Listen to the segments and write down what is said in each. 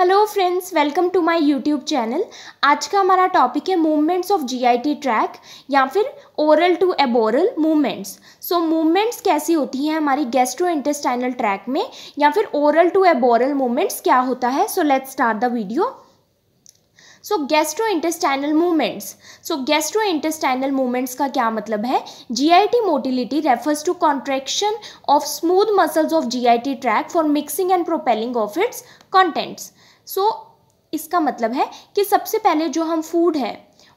Hello friends welcome to my YouTube channel आज का हमारा टॉपिक है मूवमेंट्स ऑफ जीआईटी ट्रैक या फिर oral to aboral movements so movements कैसी होती हैं हमारी गेस्ट्रो इंटेस्टाइनल ट्रैक में या फिर ओरल टू एबोरल मूवमेंट्स क्या होता है so let's start the video so gastro intestinal movements so gastro intestinal movements का क्या मतलब है GIT motility refers to contraction of smooth muscles of GIT track for mixing and propelling of its contents so so, इसका मतलब है कि सबसे पहले जो हम फूड है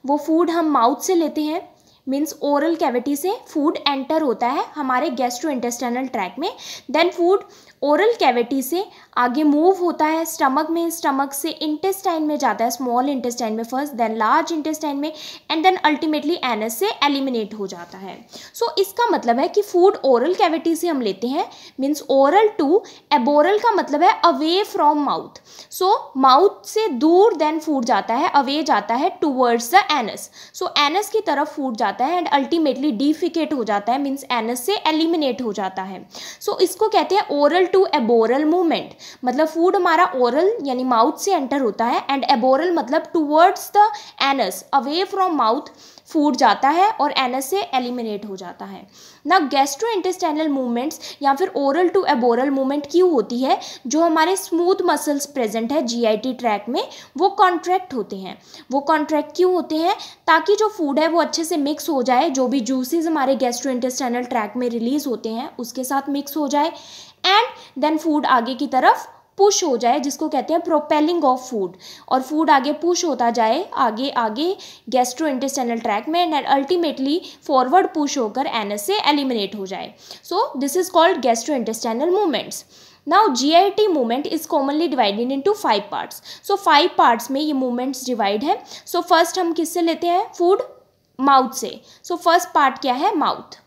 वो फूड हम माउथ से लेते हैं मीन्स ओरल कैविटी से फूड एंटर होता है हमारे गैस्ट्रो इंटेस्टाइनल ट्रैक में देन फूड ओरल कैविटी से आगे मूव होता है स्टमक में स्टमक से इंटेस्टाइन में जाता है स्मॉल इंटेस्टाइन में फर्स्ट देन लार्ज इंटेस्टाइन में एंड देन अल्टीमेटली एनस से एलिमिनेट हो जाता है सो so, इसका मतलब है कि फूड ओरल कैविटी से हम लेते हैं मीन्स ओरल टू एबोरल का मतलब है away from mouth so mouth से दूर देन फूड जाता है अवे जाता है towards the anus so anus की तरफ फूड जाता है एंड अल्टीमेटली डिफिकेट हो जाता है मीन्स एनस से एलिमिनेट हो जाता है सो so, इसको कहते हैं ओरल टू एबोरल मूवमेंट मतलब फूड हमारा ओरल यानी माउथ से एंटर होता है एंड एबोरल मतलब towards the anus away from mouth food जाता है और एनस से एलिमिनेट हो जाता है ना गैस्ट्रो इंटेस्टाइनल मूवमेंट्स या फिर ओरल टू एबोरल मूवमेंट क्यों होती है जो हमारे स्मूथ मसल्स प्रेजेंट है जीआईटी ट्रैक में वो कॉन्ट्रैक्ट होते हैं वो कॉन्ट्रैक्ट क्यों होते हैं ताकि जो फूड है वो अच्छे से मिक्स हो जाए जो भी जूसेज हमारे गैस्ट्रो इंटेस्टाइनल ट्रैक में रिलीज़ होते हैं उसके साथ मिक्स हो जाए एंड देन फूड आगे की तरफ पुश हो जाए जिसको कहते हैं प्रोपेलिंग ऑफ फूड और फूड आगे पुश होता जाए आगे आगे गैस्ट्रो इंटेस्टाइनल ट्रैक में एंड अल्टीमेटली फॉरवर्ड पुश होकर एनएस से एलिमिनेट हो जाए so this is called gastro intestinal movements now G I T movement is commonly divided to five parts so five parts में ये मूवमेंट्स डिवाइड है so so, first हम किससे लेते हैं फूड माउथ से सो फर्स्ट पार्ट क्या है mouth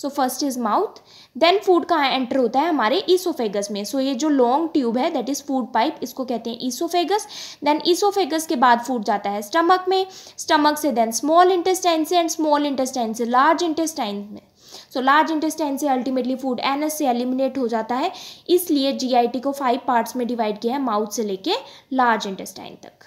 so first is mouth then food कहाँ एंटर होता है हमारे ईसोफेगस में सो so, ये जो लॉन्ग ट्यूब है दैट इज़ फूड पाइप इसको कहते हैं ईसोफेगस देन ईसोफेगस के बाद फूड जाता है स्टमक में स्टमक से देन स्मॉल इंटेस्टाइन से एंड स्मॉल इंटेस्टाइन से लार्ज इंटेस्टाइन में सो लार्ज इंटेस्टाइन से अल्टीमेटली फूड एनस से एलिमिनेट हो जाता है इसलिए जीआईटी को फाइव पार्ट्स में डिवाइड किया है माउथ से लेके लार्ज इंटेस्टाइन तक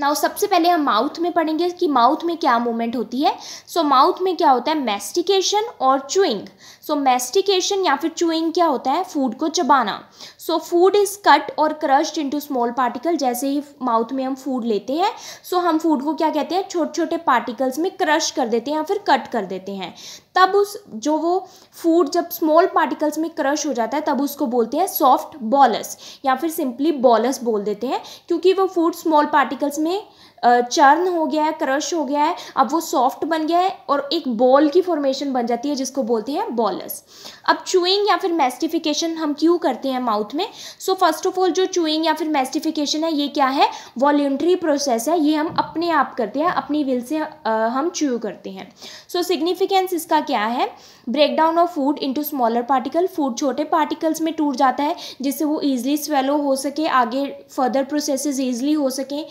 नाउ सबसे पहले हम माउथ में पढ़ेंगे कि माउथ में क्या मूवमेंट होती है सो so, माउथ में क्या होता है मेस्टिकेशन और चुइंग सो मेस्टिकेशन या फिर चुइंग क्या होता है फूड को चबाना सो फूड इज़ कट और क्रश्ड इनटू स्मॉल पार्टिकल जैसे ही माउथ में हम फूड लेते हैं सो so हम फूड को क्या कहते हैं छोटे छोटे पार्टिकल्स में क्रश कर देते हैं या फिर कट कर देते हैं तब उस जो वो फूड जब स्मॉल पार्टिकल्स में क्रश हो जाता है तब उसको बोलते हैं सॉफ्ट बॉलस या फिर सिंपली बॉलस बोल देते हैं क्योंकि वो फूड स्मॉल पार्टिकल्स में चर्न हो गया है क्रश हो गया है अब वो सॉफ्ट बन गया है और एक बॉल की फॉर्मेशन बन जाती है जिसको बोलते हैं बॉलस अब चूइंग या फिर मेस्टिफिकेशन हम क्यों करते हैं माउथ में सो फर्स्ट ऑफ ऑल जो चूइंग या फिर मेस्टिफिकेशन है ये क्या है वॉल्ट्री प्रोसेस है ये हम अपने आप करते हैं अपनी विल से हम च्यू करते हैं सो so, सिग्निफिकेंस इसका क्या है break down of food into smaller particle food छोटे पार्टिकल्स में टूट जाता है जिससे वो ईजिली स्वेलो हो सके आगे फर्दर प्रोसेस ईजिली हो सकें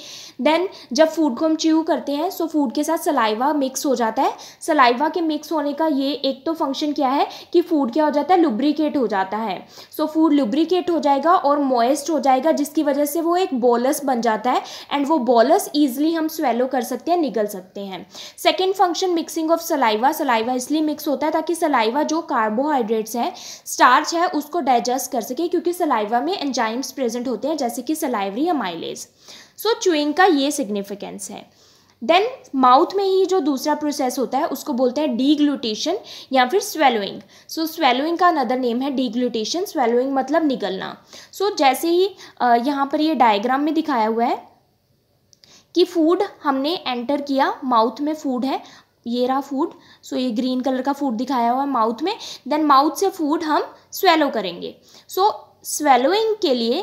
देन जब फूड को हम च्यू करते हैं सो फूड के साथ सलाइवा मिक्स हो जाता है सलाइवा के मिक्स होने का ये एक तो फंक्शन क्या है कि फूड क्या हो जाता है लुब्रिकेट हो जाता है सो फूड लुब्रिकेट हो जाएगा और मॉइस्ट हो जाएगा जिसकी वजह से वो एक बॉलस बन जाता है एंड वो बॉलस ईजिली हम स्वेलो कर सकते हैं निगल सकते हैं second function mixing of saliva saliva इसलिए मिक्स होता है ताकि सलाइवा जो कार्बोहाइड्रेट्स है स्टार्च है उसको डाइजेस्ट कर सके क्योंकि सलाइवा में एंजाइम्स प्रेजेंट होते हैं जैसे कि सलाइवरी या माइलेज सो चुइंग का ये सिग्निफिकेंस है देन माउथ में ही जो दूसरा प्रोसेस होता है उसको बोलते हैं डीग्लूटेशन या फिर स्वेलोइंग सो स्वेलोइंग का अनदर नेम है डीग्लूटेशन स्वेलोइंग मतलब निकलना सो so, जैसे ही यहाँ पर ये डायग्राम में दिखाया हुआ है कि फूड हमने एंटर किया माउथ में फूड है ये रहा फूड सो so, ये ग्रीन कलर का फूड दिखाया हुआ है माउथ में देन माउथ से फूड हम स्वेलो करेंगे सो so, स्वेलोइंग के लिए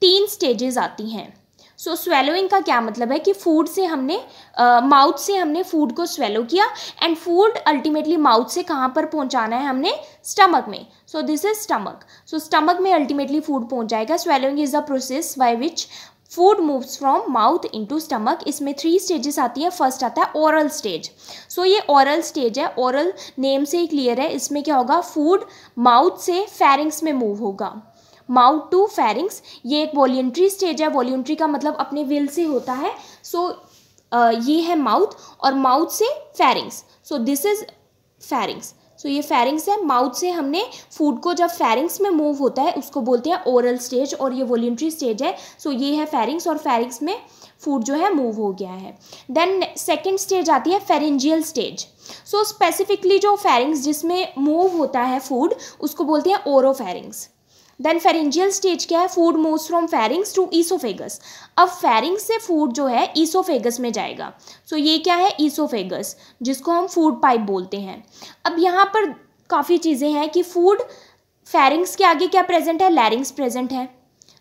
तीन स्टेजेस आती हैं सो so, स्वेलोइंग का क्या मतलब है कि फूड से हमने माउथ uh, से हमने फूड को स्वेलो किया एंड फूड अल्टीमेटली माउथ से कहाँ पर पहुँचाना है हमने स्टमक में so this is stomach so stomach में अल्टीमेटली फूड पहुँच जाएगा swallowing is the process by which food moves from mouth into stomach इसमें थ्री स्टेजेस आती हैं फर्स्ट आता है ओरल स्टेज सो ये ओरल स्टेज है ओरल नेम से ही क्लियर है इसमें क्या होगा फूड माउथ से फेरिंग्स में मूव होगा माउथ टू फेरिंग्स ये एक वॉल्यूंट्री स्टेज है वॉल्ट्री का मतलब अपने विल से होता है सो so, ये है माउथ और माउथ से pharynx so this is pharynx so ये फेरिंग्स है माउथ से हमने फूड को जब फेरिंग्स में मूव होता है उसको बोलते हैं ओरल स्टेज और ये वॉल्ट्री स्टेज है सो so, ये है फेरिंग्स और फेरिंग्स में फूड जो है मूव हो गया है देन सेकेंड स्टेज आती है फेरेंजियल स्टेज सो स्पेसिफिकली जो फेरिंग्स जिसमें मूव होता है फूड उसको बोलते हैं ओरो फेरिंग्स देन फेरेंजियल स्टेज क्या है food moves from pharynx to oesophagus अब फेरिंग्स से फूड जो है ईसोफेगस में जाएगा सो so, ये क्या है ईसोफेगस जिसको हम फूड पाइप बोलते हैं अब यहाँ पर काफ़ी चीज़ें हैं कि फूड फेरिंग्स के आगे क्या प्रेजेंट है लैरिंग्स प्रेजेंट है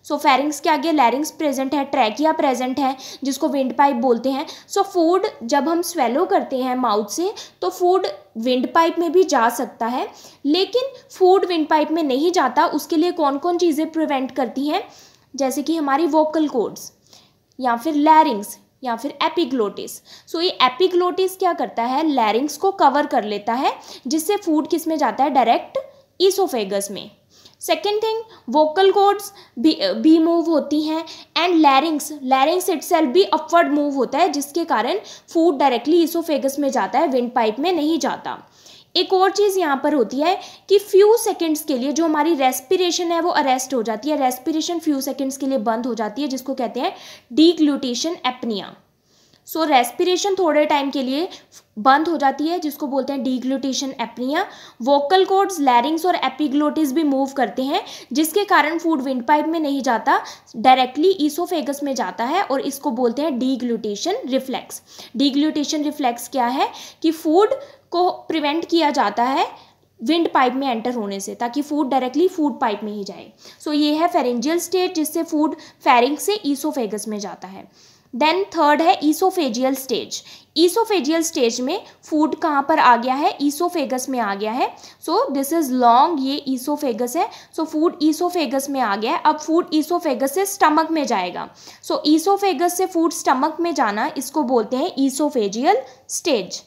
सो फेरिंग्स के आगे लैरिंग्स प्रेजेंट है ट्रैकिया प्रेजेंट है जिसको विंड पाइप बोलते हैं सो so, फूड जब हम स्वेलो करते हैं माउथ से तो फूड विंड पाइप में भी जा सकता है लेकिन फूड विंड पाइप में नहीं जाता उसके लिए कौन कौन चीज़ें प्रिवेंट करती हैं जैसे कि हमारी वोकल कोड्स या फिर लैरिंग्स या फिर एपिग्लोटिस सो so, ये एपिग्लोटिस क्या करता है लैरिंग्स को कवर कर लेता है जिससे फूड किस में जाता है डायरेक्ट ईसोफेगस में सेकेंड थिंग वोकल कोड्स भी भी मूव होती हैं एंड लैरिंग्स लैरिंग्स इट भी अपवर्ड मूव होता है जिसके कारण फूड डायरेक्टली इसोफेगस में जाता है विंड पाइप में नहीं जाता एक और चीज़ यहाँ पर होती है कि फ्यू सेकेंड्स के लिए जो हमारी रेस्पिरेशन है वो अरेस्ट हो जाती है रेस्पिरेशन फ्यू सेकेंड्स के लिए बंद हो जाती है जिसको कहते हैं डीग्लूटेशन एपनिया सो रेस्पिरेशन थोड़े टाइम के लिए बंद हो जाती है जिसको बोलते हैं deglutition apnoea vocal cords larynx और एपिग्लोटिस भी मूव करते हैं जिसके कारण फूड विंड पाइप में नहीं जाता डायरेक्टली ईसोफेगस में जाता है और इसको बोलते हैं डीग्लूटेशन रिफ्लेक्स डीग्लूटेशन रिफ्लेक्स क्या है कि फूड को प्रिवेंट किया जाता है विंड पाइप में एंटर होने से ताकि फूड डायरेक्टली फूड पाइप में ही जाए सो so, ये है फेरेंजियल स्टेट जिससे फूड फेरिंग से ईसोफेगस में जाता है देन थर्ड है ईसोफेजियल स्टेज ईसोफेजियल स्टेज में फूड कहाँ पर आ गया है ईसोफेगस में आ गया है सो दिस इज़ लॉन्ग ये ईसोफेगस है सो फूड ईसोफेगस में आ गया है अब फूड ईसोफेगस से स्टमक में जाएगा सो so, ईसोफेगस से फूड स्टमक में जाना इसको बोलते हैं ईसोफेजियल स्टेज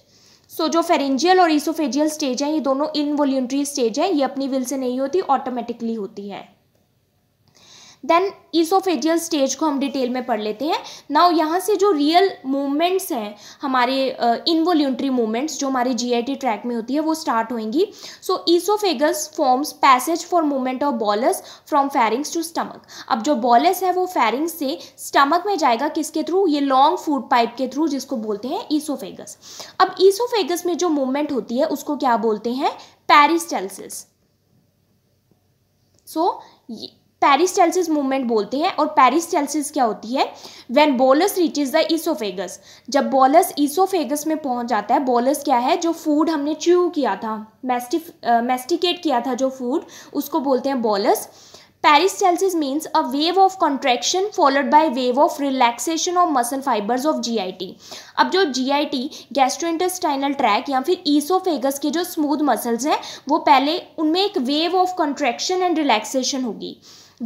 सो जो फेरेंजियल और ईसोफेजियल स्टेज है ये दोनों इनवॉल्यूंट्री स्टेज है ये अपनी विल से नहीं होती ऑटोमेटिकली होती है देन ईसोफेजियल स्टेज को हम डिटेल में पढ़ लेते हैं नाउ यहाँ से जो रियल मूवमेंट्स हैं हमारे इनवोल्यूंट्री uh, मूवमेंट्स जो हमारे जीआईटी ट्रैक में होती है वो स्टार्ट होंगी so oesophagus forms passage for movement of bolus from pharynx to stomach अब जो बॉलस है वो फेरिंग्स से स्टमक में जाएगा किसके थ्रू ये लॉन्ग फूड पाइप के थ्रू जिसको बोलते हैं ईसोफेगस अब ईसोफेगस में जो मूवमेंट होती है उसको क्या बोलते हैं peristalsis so so, peristalsis movement बोलते हैं और पेरिस्टेलसिस क्या होती है when bolus reaches the oesophagus जब बॉलस ईसोफेगस में पहुंच जाता है बॉलस क्या है जो फूड हमने च्यू किया था मेस्टिकेट किया था जो फूड उसको बोलते हैं bolus peristalsis means a wave of contraction followed by wave of relaxation of muscle fibres of G I T अब जो G I T gastro gastrointestinal track या फिर ईसोफेगस के जो स्मूथ मसल्स हैं वो पहले उनमें एक wave of contraction and relaxation होगी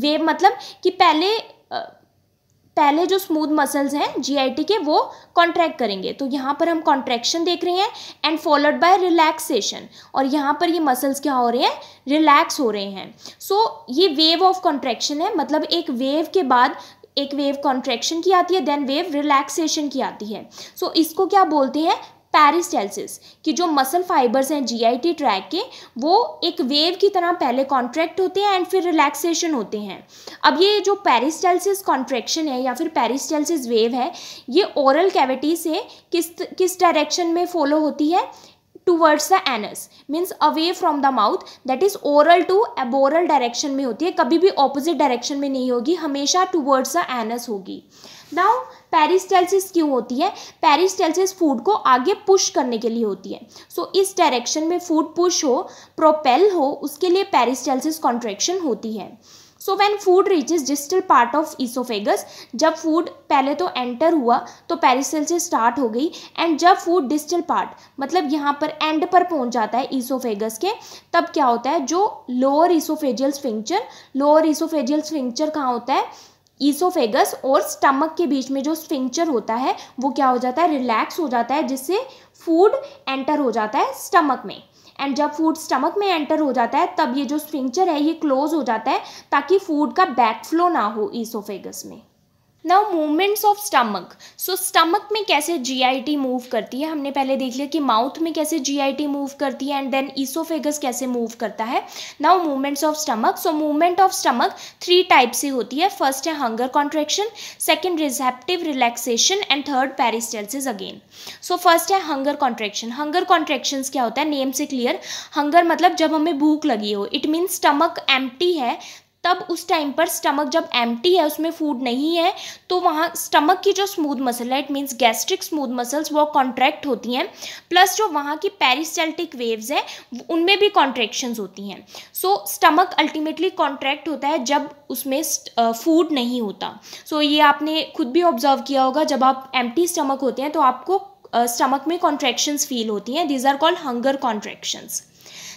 वेव मतलब कि पहले पहले जो स्मूथ मसल्स हैं जीआईटी के वो कॉन्ट्रैक्ट करेंगे तो यहाँ पर हम कॉन्ट्रैक्शन देख रहे हैं एंड फॉलोड बाय रिलैक्सेशन और यहाँ पर ये मसल्स क्या हो रहे हैं रिलैक्स हो रहे हैं सो so, ये वेव ऑफ कॉन्ट्रैक्शन है मतलब एक वेव के बाद एक वेव कॉन्ट्रैक्शन की आती है देन वेव रिलैक्सेशन की आती है सो so, इसको क्या बोलते हैं पैरिस्टेलसिस कि जो मसल फाइबर्स हैं जीआईटी ट्रैक के वो एक वेव की तरह पहले कॉन्ट्रैक्ट होते हैं एंड फिर रिलैक्सेशन होते हैं अब ये जो पैरिस्टेलसिस कॉन्ट्रैक्शन है या फिर पैरिस्टेलसिस वेव है ये ओरल कैविटी से किस किस डायरेक्शन में फॉलो होती है towards the anus means away from the mouth that is oral to aboral direction में होती है कभी भी ऑपोजिट डायरेक्शन में नहीं होगी हमेशा टूवर्ड्स द एनस होगी नाउ पेरिस्टेल्सिस क्यों होती है पेरिस्टेल्सिस फूड को आगे पुश करने के लिए होती है सो so, इस डायरेक्शन में फूड पुश हो प्रोपेल हो उसके लिए पेरिस्टेल्सिस कॉन्ट्रेक्शन होती है so when food reaches distal part of oesophagus जब फूड पहले तो एंटर हुआ तो पेरिस्टेल्सिस से स्टार्ट हो गई एंड जब फूड डिस्टल पार्ट मतलब यहाँ पर एंड पर पहुँच जाता है ईसोफेगस के तब क्या होता है जो लोअर ईसोफेजियल्स स्फिंक्चर लोअर ईसोफेजियल्स स्फिंक्चर कहाँ होता है ईसोफेगस और स्टमक के बीच में जो स्फिंक्चर होता है वो क्या हो जाता है रिलैक्स हो जाता है जिससे फूड एंटर हो जाता है स्टमक में एंड जब फूड स्टमक में एंटर हो जाता है तब ये जो स्फिंक्चर है ये क्लोज हो जाता है ताकि फूड का बैकफ्लो ना हो ईसोफेगस में now movements of stomach so stomach में कैसे जी आई टी मूव करती है हमने पहले देख लिया कि माउथ में कैसे जी आई टी मूव करती है एंड देन ईसोफेगस कैसे मूव करता है now movements of stomach so movement of stomach three type से होती है फर्स्ट है hunger contraction second receptive relaxation and third peristalsis again so first है हंगर कॉन्ट्रेक्शन हंगर कॉन्ट्रेक्शन क्या होता है नेम से क्लियर हंगर मतलब जब हमें भूख लगी हो इट मीन्स स्टमक एम्प्टी है तब उस टाइम पर स्टमक जब एम है उसमें फूड नहीं है तो वहाँ स्टमक की जो स्मूथ मसल है it means gastric smooth muscles वो कॉन्ट्रैक्ट होती हैं प्लस जो वहाँ की पेरिस्टेल्टिक वेव्स हैं उनमें भी कॉन्ट्रेक्शंस होती हैं सो स्टमक अल्टीमेटली कॉन्ट्रैक्ट होता है जब उसमें फूड नहीं होता सो so, ये आपने खुद भी ऑब्जर्व किया होगा जब आप एम स्टमक होते हैं तो आपको स्टमक uh, में कॉन्ट्रेक्शन फील होती हैं these are called hunger contraction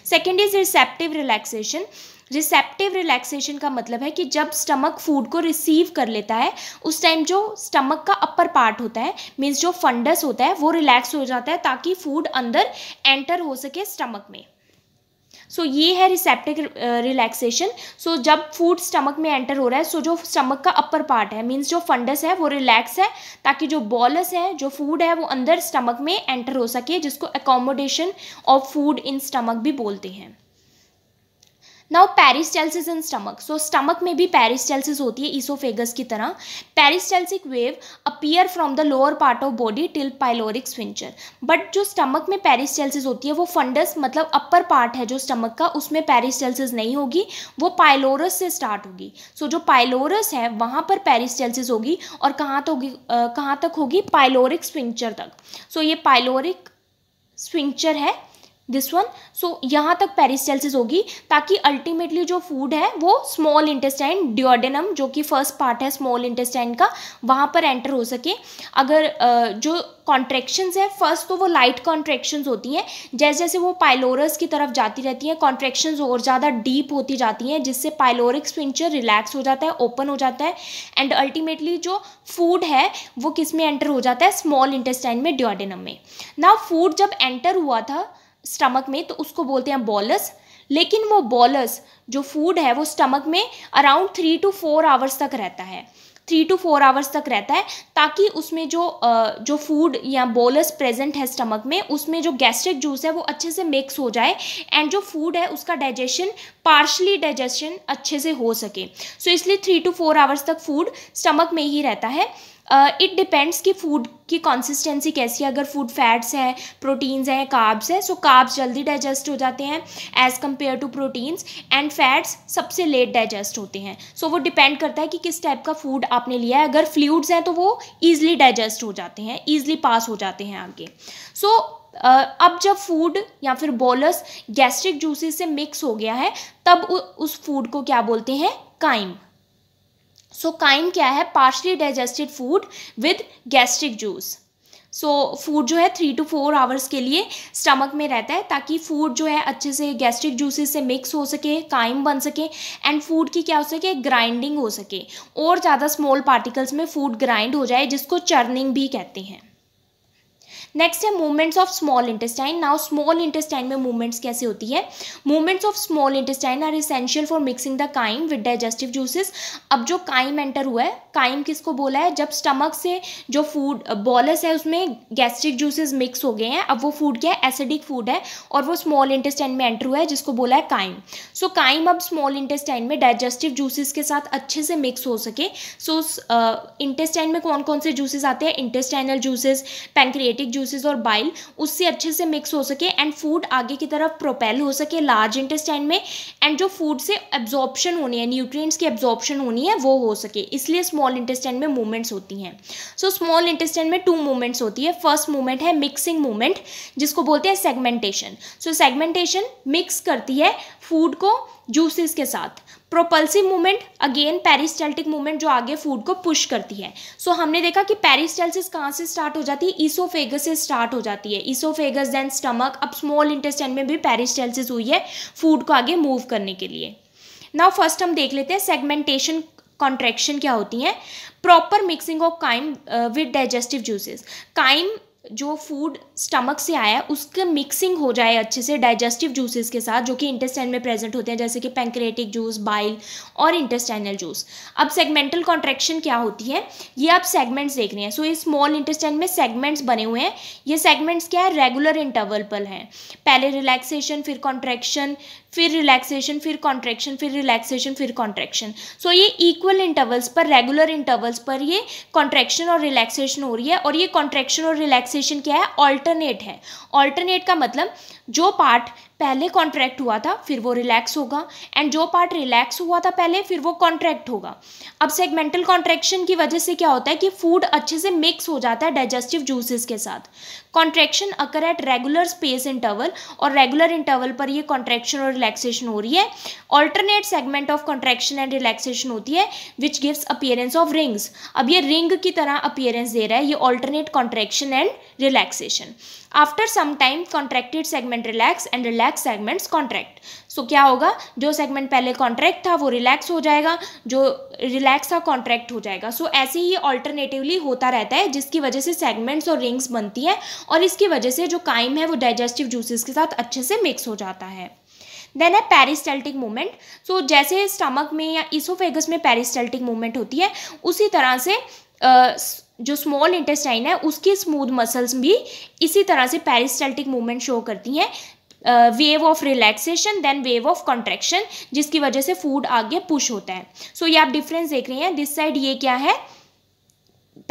second is receptive relaxation receptive relaxation का मतलब है कि जब स्टमक फूड को रिसीव कर लेता है उस टाइम जो स्टमक का अपर पार्ट होता है मीन्स जो फंडस होता है वो रिलैक्स हो जाता है ताकि फूड अंदर एंटर हो सके स्टमक में सो so, ये है रिसेप्टिक रिलैक्सेशन सो जब फूड स्टमक में एंटर हो रहा है सो so जो स्टमक का अपर पार्ट है मीन्स जो फंडस है वो रिलैक्स है ताकि जो बॉलस है जो फूड है वो अंदर स्टमक में एंटर हो सके जिसको accommodation of food in stomach भी बोलते हैं now peristalsis in stomach so stomach में भी पेरिस्टेल्सिस होती है ईसोफेगस की तरह peristaltic wave appear from the lower part of body till pyloric sphincter but जो स्टमक में पेरिस्टेल्सिस होती है वो फंडस मतलब अपर पार्ट है जो स्टमक का उसमें पेरिस्टेल्सिस नहीं होगी वो पाइलोरस से स्टार्ट होगी सो so, जो पाइलोरस है वहाँ पर पेरिस्टेल्सिस होगी और कहाँ तो होगी कहाँ तक होगी पाइलोरिक स्विंचर तक सो so, ये पाइलोरिक स्विंचर है दिस वन सो यहाँ तक पेरिस्टेलिस होगी ताकि अल्टीमेटली जो फूड है वो स्मॉल इंटेस्टाइन डिओडेनम जो कि फर्स्ट पार्ट है स्मॉल इंटेस्टाइन का वहाँ पर एंटर हो सके अगर जो कॉन्ट्रेक्शंस है फर्स्ट तो वो लाइट कॉन्ट्रेक्शंस होती हैं जैसे जैसे वो पाइलोरस की तरफ जाती रहती हैं कॉन्ट्रेक्शंस और ज़्यादा डीप होती जाती हैं जिससे पाइलोरिक स्पिंचर रिलैक्स हो जाता है ओपन हो जाता है एंड अल्टीमेटली जो फूड है वो किस में एंटर हो जाता है स्मॉल इंटेस्टाइन में डिओडेनम में ना फूड जब एंटर हुआ था स्टमक में तो उसको बोलते हैं बॉलस लेकिन वो बॉलस जो फूड है वो स्टमक में around three to four hours तक रहता है थ्री टू फोर आवर्स तक रहता है ताकि उसमें जो जो फूड या बोलस प्रेजेंट है स्टमक में उसमें जो गैस्ट्रिक जूस है वो अच्छे से मिक्स हो जाए एंड जो फूड है उसका डाइजेशन पार्शली डाइजेशन अच्छे से हो सके सो so, इसलिए थ्री टू फोर आवर्स तक फूड स्टमक में ही रहता है इट uh, डिपेंड्स कि फूड की कंसिस्टेंसी कैसी है अगर फूड फैट्स हैं प्रोटीन्स हैं काब्स हैं सो काब्स जल्दी डाइजेस्ट हो जाते हैं as compare to proteins and fats सबसे लेट डाइजेस्ट होते हैं सो so, वो डिपेंड करता है कि किस टाइप का फूड आपने लिया है अगर फ्लूड्स हैं तो वो ईजिली डाइजेस्ट हो जाते हैं ईजिली पास हो जाते हैं आगे सो so, uh, अब जब फूड या फिर बोलस गैस्ट्रिक जूसेस से मिक्स हो गया है तब उस फूड को क्या बोलते हैं काइम सो काइम क्या है partially digested food with gastric juice so food जो है थ्री टू फोर आवर्स के लिए स्टमक में रहता है ताकि फूड जो है अच्छे से गैस्ट्रिक जूसेस से मिक्स हो सके काइम बन सके एंड फूड की क्या हो सके ग्राइंडिंग हो सके और ज़्यादा स्मॉल पार्टिकल्स में फूड ग्राइंड हो जाए जिसको चर्निंग भी कहते हैं नेक्स्ट है movements of small intestine now small intestine में मूवमेंट्स कैसे होती है movements of small intestine are essential for mixing the chyme with digestive juices अब जो काइम एंटर हुआ है काइम किसको बोला है जब स्टमक से जो फूड बॉलस है उसमें गैस्ट्रिक जूसेस मिक्स हो गए हैं अब वो फूड क्या है एसिडिक फूड है और वो स्मॉल इंटेस्टाइन में एंटर हुआ है जिसको बोला है काइम सो so, काइम अब स्मॉल इंटेस्टाइन में डाइजेस्टिव जूसेस के साथ अच्छे से मिक्स हो सके सो so, इंटेस्टाइन uh, में कौन कौन से जूसेस आते हैं intestinal juices pancreatic juice juices और बाइल उससे अच्छे से मिक्स हो सके एंड फूड आगे की तरफ प्रोपेल हो सके लार्ज इंटेस्टाइन में एंड जो फूड से एब्जॉर्प्शन होनी है न्यूट्रिएंट्स की एब्जॉर्प्शन होनी है वो हो सके इसलिए स्मॉल इंटेस्टाइन में मूवमेंट्स होती हैं सो स्मॉल इंटेस्टाइन में टू मूवमेंट्स होती है फर्स्ट मूवमेंट है मिक्सिंग मूवमेंट जिसको बोलते हैं सेगमेंटेशन सो सेगमेंटेशन मिक्स करती है फूड को जूसेस के साथ propulsive movement again peristaltic movement जो आगे फूड को पुश करती है सो so, हमने देखा कि पेरिस्टेल्सिस कहाँ से स्टार्ट हो जाती है ईसोफेगस से स्टार्ट हो जाती है ईसोफेगस देन स्टमक अब स्मॉल इंटेस्टाइन में भी पेरिस्टेल्सिस हुई है फूड को आगे मूव करने के लिए नाउ फर्स्ट हम देख लेते हैं सेगमेंटेशन कॉन्ट्रैक्शन क्या होती हैं proper mixing of chyme with digestive juices chyme जो फूड स्टमक से आया है उसके मिक्सिंग हो जाए अच्छे से डाइजेस्टिव जूसेस के साथ जो कि इंटेस्टाइन में प्रेजेंट होते हैं जैसे कि पेंक्रेटिक जूस बाइल और इंटेस्टाइनल जूस अब सेगमेंटल कॉन्ट्रैक्शन क्या होती है ये आप सेगमेंट्स देख रहे हैं सो so, ये स्मॉल इंटेस्टाइन में सेगमेंट्स बने हुए हैं ये सेगमेंट्स क्या है रेगुलर इंटरवल पर हैं पहले रिलैक्सेशन फिर कॉन्ट्रैक्शन फिर रिलैक्सेशन फिर कॉन्ट्रैक्शन फिर रिलैक्सेशन फिर कॉन्ट्रैक्शन सो ये इक्वल इंटरवल्स पर रेगुलर इंटरवल्स पर ये कॉन्ट्रैक्शन और रिलैक्सेशन हो रही है और ये कॉन्ट्रेक्शन और रिलैक्सेशन क्या है ऑल्टर ऑल्टरनेट है ऑल्टरनेट का मतलब जो पार्ट पहले कॉन्ट्रैक्ट हुआ था फिर वो रिलैक्स होगा एंड जो पार्ट रिलैक्स हुआ था पहले फिर वो कॉन्ट्रैक्ट होगा अब सेगमेंटल कॉन्ट्रैक्शन की वजह से क्या होता है कि फूड अच्छे से मिक्स हो जाता है डाइजेस्टिव जूसेस के साथ contraction occur at regular space interval और रेगुलर इंटरवल पर ये कॉन्ट्रैक्शन और रिलैक्सेशन हो रही है alternate segment of contraction and relaxation होती है which gives appearance of rings अब ये रिंग की तरह अपियरेंस दे रहा है ये alternate contraction and relaxation after some time contracted segment relax and relax segments contract so क्या होगा जो सेगमेंट पहले कॉन्ट्रैक्ट था वो रिलैक्स हो जाएगा जो रिलैक्स था कॉन्ट्रैक्ट हो जाएगा सो so, ऐसे ही ऑल्टरनेटिवली होता रहता है जिसकी वजह से सेगमेंट्स और रिंग्स बनती हैं और इसकी वजह से जो काइम है वो डाइजेस्टिव जूसेस के साथ अच्छे से मिक्स हो जाता है देन है पेरिस्टल्टिक मूवमेंट सो जैसे स्टमक में या इसोफेगस में पेरिस्टल्टिक मूवमेंट होती है उसी तरह से जो स्मॉल इंटेस्टाइन है उसकी स्मूथ मसल्स भी इसी तरह से पेरिस्टल्टिक मूवमेंट शो करती हैं wave of relaxation then wave of contraction जिसकी वजह से फूड आगे पुश होता है सो so, ये आप डिफरेंस देख रहे हैं दिस साइड ये क्या है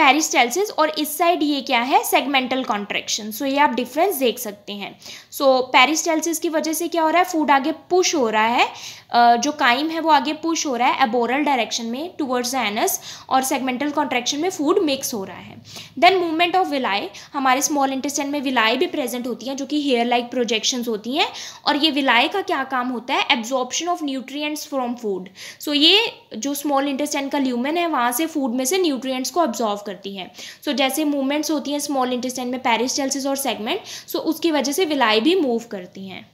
पेरिस्टाइलिस और इस साइड ये क्या है सेगमेंटल कॉन्ट्रैक्शन सो ये आप डिफरेंस देख सकते हैं सो so, पेरिस्टेल्सिस की वजह से क्या हो रहा है फूड आगे पुश हो रहा है जो काइम है वो आगे पुश हो रहा है एबोरल डायरेक्शन में टूवर्ड्स एनस और सेगमेंटल कॉन्ट्रेक्शन में फूड मिक्स हो रहा है देन मूवमेंट ऑफ विलाय हमारे स्मॉल इंटेस्टाइन में विलाय भी प्रेजेंट होती हैं जो कि हेयर लाइक प्रोजेक्शन होती हैं और ये विलाय का क्या काम होता है absorption of nutrients from food so ये जो स्मॉल इंटेस्टाइन का ल्यूमन है वहाँ से फूड में से न्यूट्रियट्स को ऑब्जॉर्व करती है सो so, जैसे मूवमेंट्स होती हैं स्मॉल इंटेस्टाइन में पेरिस्टेल्सिस और सेगमेंट सो so उसकी वजह से विलाय भी मूव करती हैं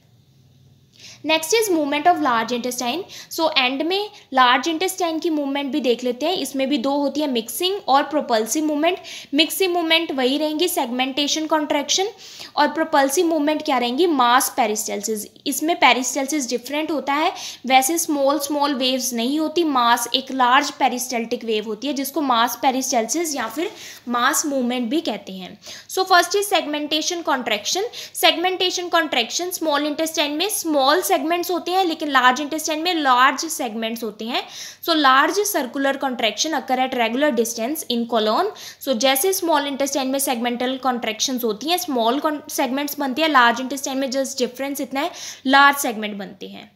next is movement of large intestine so end में लार्ज इंटेस्टाइन की मूवमेंट भी देख लेते हैं इसमें भी दो होती है मिक्सिंग और प्रोपल्सिव मूवमेंट मिक्सिंग मूवमेंट वही रहेंगी सेगमेंटेशन कॉन्ट्रैक्शन और प्रोपल्सिव मूवमेंट क्या रहेंगी मास पेरिस्टेल्सिस इसमें पेरिस्टेल्सिस डिफरेंट होता है वैसे स्मॉल स्मॉल वेव्स नहीं होती मास एक लार्ज पेरिस्टेल्टिक वेव होती है जिसको मास पेरिस्टेल्सिस या फिर मास मूवमेंट भी कहते हैं so first is segmentation contraction segmentation contraction small intestine में स्मॉल सेगमेंट्स होते हैं लेकिन लार्ज इंटेस्टाइन में लार्ज सेगमेंट्स होते हैं so large circular contraction occur at regular distance in colon so जैसे स्मॉल इंटेस्टाइन में सेगमेंटल कॉन्ट्रेक्शन होती हैं स्मॉल सेगमेंट्स बनते हैं लार्ज इंटेस्टाइन में जस्ट डिफरेंस इतना है लार्ज सेगमेंट बनते हैं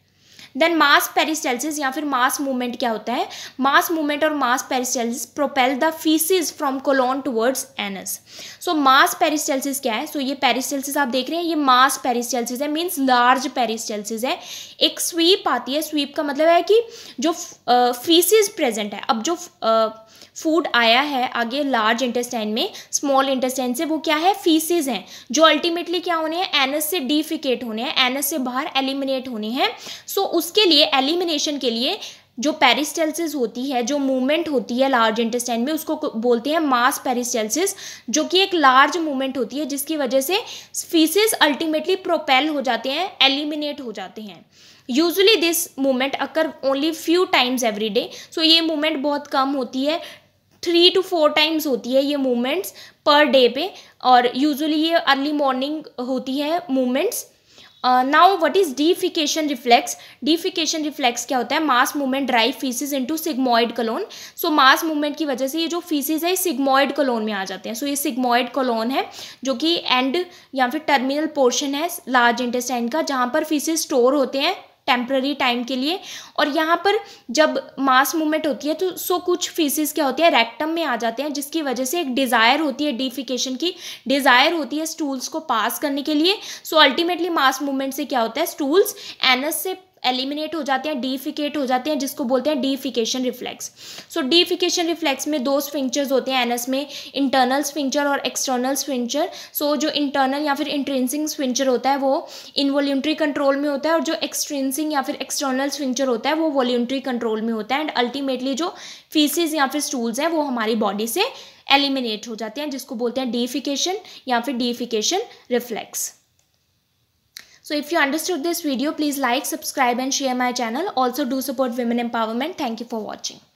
देन मास पेरिस्टेलिस या फिर मास मूवमेंट क्या होता है मास मूवमेंट और mass peristalsis propel the faeces from colon towards anus so mass peristalsis क्या है सो so, ये पेरिस्टेलिस आप देख रहे हैं ये मास पेरिस्टेलिस है मीन्स लार्ज पेरिस्टेलिस है एक स्वीप आती है स्वीप का मतलब है कि जो फीसिस प्रेजेंट है अब जो फूड आया है आगे लार्ज इंटेस्टाइन में स्मॉल इंटेस्टाइन से वो क्या है फीसिस हैं जो अल्टीमेटली क्या होने हैं एनस से डिफिकेट होने हैं एनस से बाहर एलिमिनेट होने हैं सो so, उस उसके लिए एलिमिनेशन के लिए जो पेरिस्टेलसिस होती है जो मूवमेंट होती है लार्ज इंटेस्टाइन में उसको बोलते हैं मास पेरिस्टेलसिस जो कि एक लार्ज मूवमेंट होती है जिसकी वजह से फीसिस अल्टीमेटली प्रोपेल हो जाते हैं एलिमिनेट हो जाते हैं usually this movement occur only few times every day so ये मूवमेंट बहुत कम होती है थ्री टू फोर टाइम्स होती है ये मूवमेंट्स पर डे पे और यूजली ये अर्ली मॉर्निंग होती है movements now what is defecation reflex defecation reflex क्या होता है mass movement drive faeces into sigmoid colon so mass movement की वजह से ये जो फीसिस है ये सिग्मोइड कलोन में आ जाते हैं सो so, ये सिग्मोइड कलोन है जो कि एंड या फिर टर्मिनल पोर्शन है लार्ज इंटेस्टाइन का जहाँ पर फीसिस स्टोर होते हैं टेम्प्ररी टाइम के लिए और यहाँ पर जब मास मूवमेंट होती है तो सो कुछ फीसिस क्या होती है रेक्टम में आ जाते हैं जिसकी वजह से एक डिज़ायर होती है डिफ़िकेशन की डिज़ायर होती है स्टूल्स को पास करने के लिए सो अल्टीमेटली मास मूवमेंट से क्या होता है स्टूल्स एनस से एलिमिनेट हो जाते हैं डीफिकेट हो जाते हैं जिसको बोलते हैं डीफिकेशन रिफ्लेक्स सो डीफिकेशन रिफ्लेक्स में दो स्फिंक्चर्स होते हैं एनएस में इंटरनल स्फिंक्चर और एक्सटर्नल स्फिंक्चर सो जो इंटरनल या फिर इंट्रेंसिंग स्फिंक्चर होता है वो इनवॉल्यूंट्री कंट्रोल में होता है और जो एक्सट्रेंसिंग या फिर एक्सटर्नल स्फिंक्चर होता है वो वॉल्यूंट्री कंट्रोल में होता है एंड अल्टीमेटली जो फीसिस या फिर स्टूल्स हैं वो हमारी बॉडी से एलिमिनेट हो जाते हैं जिसको बोलते हैं डीफिकेशन या फिर defecation reflex So if you understood this video, please like, subscribe and share my channel. Also do support women empowerment. Thank you for watching.